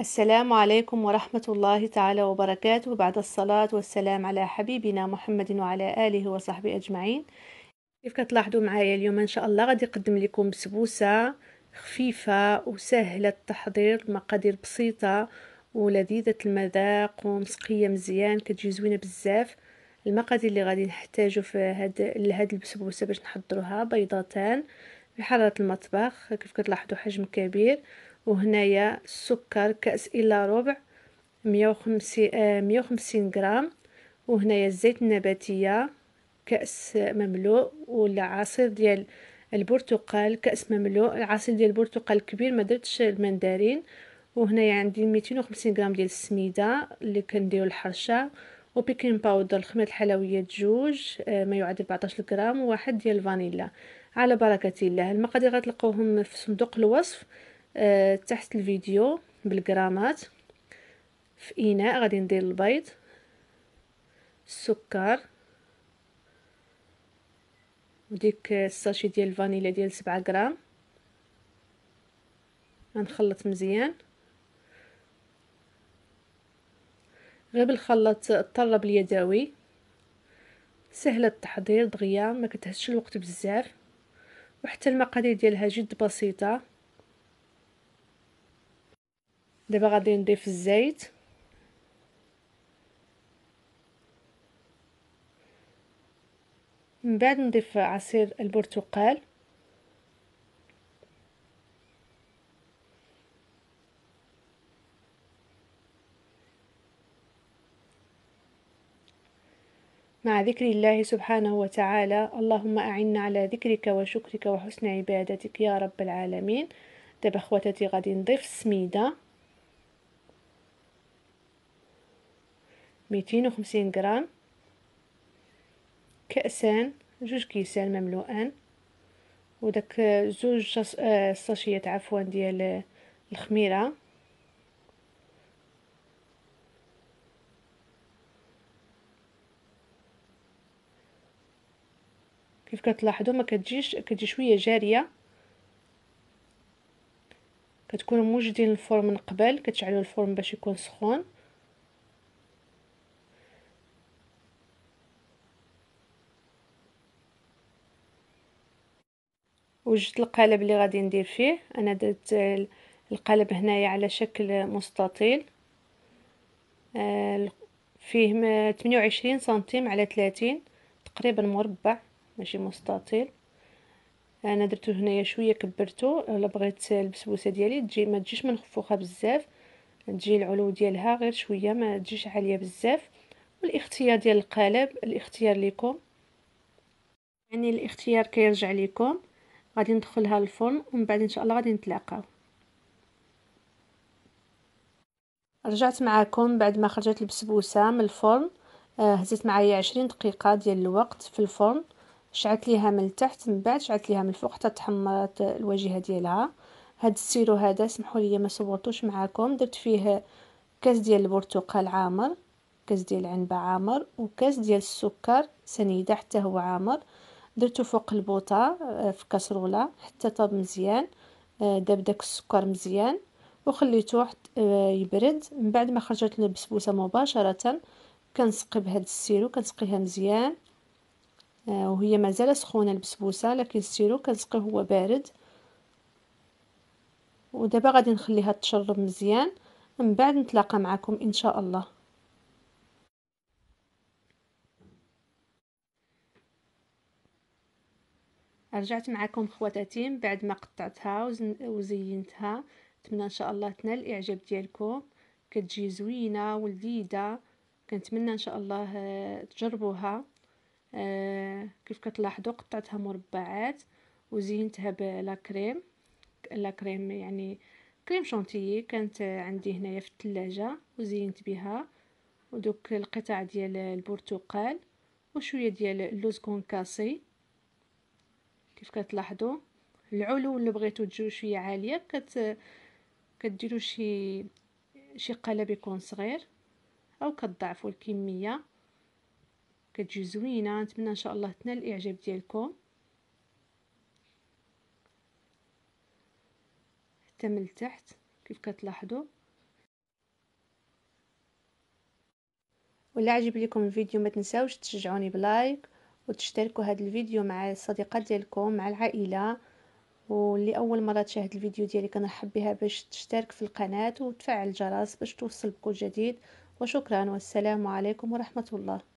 السلام عليكم ورحمة الله تعالى وبركاته بعد الصلاة والسلام على حبيبنا محمد وعلى آله وصحبه أجمعين كيف كتلاحظوا معايا اليوم إن شاء الله غادي نقدم لكم سبوسة خفيفة وسهلة التحضير مقادير بسيطة ولذيذة المذاق ومسقية مزيان كتجي زوينة بزاف المقادير اللي غادي نحتاجو في هاد لهاد البسبوسة باش نحضروها بيضتان في حرارة المطبخ كيف كتلاحظوا حجم كبير وهنايا السكر كأس إلا ربع مية آه، مية غرام وهنايا الزيت النباتية كأس مملوء ولا عصير ديال البرتقال كأس مملوء العصير ديال البرتقال كبير ما درتش المندرين وهنايا عندي ميتين غرام ديال السميدة اللي كنديرو الحرشة وبيكين باودر خميرة الحلويات جوج آه، ما يعادل 14 غرام وواحد ديال الفانيلا على بركة الله المقادير غتلقوهم في صندوق الوصف آه، تحت الفيديو بالجرامات في اناء غادي ندير البيض السكر وديك الساشي ديال الفانيلا ديال سبعة غرام غنخلط مزيان غير بالخلاط الطرب اليدوي سهله التحضير دغيا ما كتهزش الوقت بزاف وحتى المقادير ديالها جد بسيطه دابا غادي نضيف الزيت من بعد نضيف عصير البرتقال مع ذكر الله سبحانه وتعالى اللهم أعنا على ذكرك وشكرك وحسن عبادتك يا رب العالمين دابا خواتاتي غادي نضيف السميده ميتين وخمسين غرام كأسان جوج كيسان مملوءان وداك زوج ساشيات آه، عفوا ديال الخميره كيف كتلاحظوا ما كتجيش كتجي شويه جاريه كتكونوا موجدين الفرن من قبل كتشعلوا الفرن باش يكون سخون وجدت القالب اللي غادي ندير فيه انا درت القالب هنايا على شكل مستطيل آه، فيه 28 سنتيم على 30 تقريبا مربع ماشي مستطيل انا درتو هنايا شويه كبرتو الا بغيت البسبوسه ديالي تجي ما تجيش منخفوخه بزاف تجي العلو ديالها غير شويه ما تجيش عاليه بزاف والاختيار ديال القالب الاختيار ليكم يعني الاختيار كيرجع ليكم غادي ندخلها الفرن ومن بعد ان شاء الله غادي نتلاقاو رجعت معكم بعد ما خرجت البسبوسه من الفرن آه، هزيت معايا عشرين دقيقه ديال الوقت في الفرن شعلت ليها من التحت من بعد شعلت ليها من الفوق حتى تحمرت الواجهه ديالها هاد السيرو هذا سمحوا لي ما صورتوش معاكم درت فيه كاس ديال البرتقال عامر كاس ديال العنبه عامر وكاس ديال السكر سنيده حتى هو عامر درتو فوق البوطه آه، في كاسروله حتى طاب مزيان آه، داب داك السكر مزيان وخليته حتى آه، يبرد من بعد ما خرجت البسبوسه مباشره كنسقي بهاد السيرو كنسقيها مزيان وهي مازال سخونه البسبوسه لكن السيرو كنسقيه هو بارد ودابا غادي نخليها تشرب مزيان من بعد نتلاقى معكم ان شاء الله رجعت معكم خواتاتي من بعد ما قطعتها وزينتها نتمنى ان شاء الله تنال الاعجاب ديالكم كتجي زوينه ولذيذه كنتمنى ان شاء الله آه، تجربوها آه، كيف كتلاحظوا قطعتها مربعات وزينتها بلا كريم لا كريم يعني كريم شونتيي كانت عندي هنايا في الثلاجه وزينت بها ودوك القطع ديال البرتقال وشويه ديال اللوز كونكاسي كيف كتلاحظوا العلو اللي بغيتو تجيو شويه عاليه كت كديروا شي شي قالب يكون صغير او كتضاعفوا الكميه كتجي زوينه نتمنى ان شاء الله تنال الاعجاب ديالكم حتى من التحت كيف كتلاحظوا ولا عجب لكم الفيديو ما تنساوش تشجعوني بلايك وتشتركوا هذا الفيديو مع الصديقات ديالكم مع العائله واللي اول مره تشاهد الفيديو ديالي كنرحب بها باش تشترك في القناه وتفعل الجرس باش توصل بكل جديد وشكرا والسلام عليكم ورحمه الله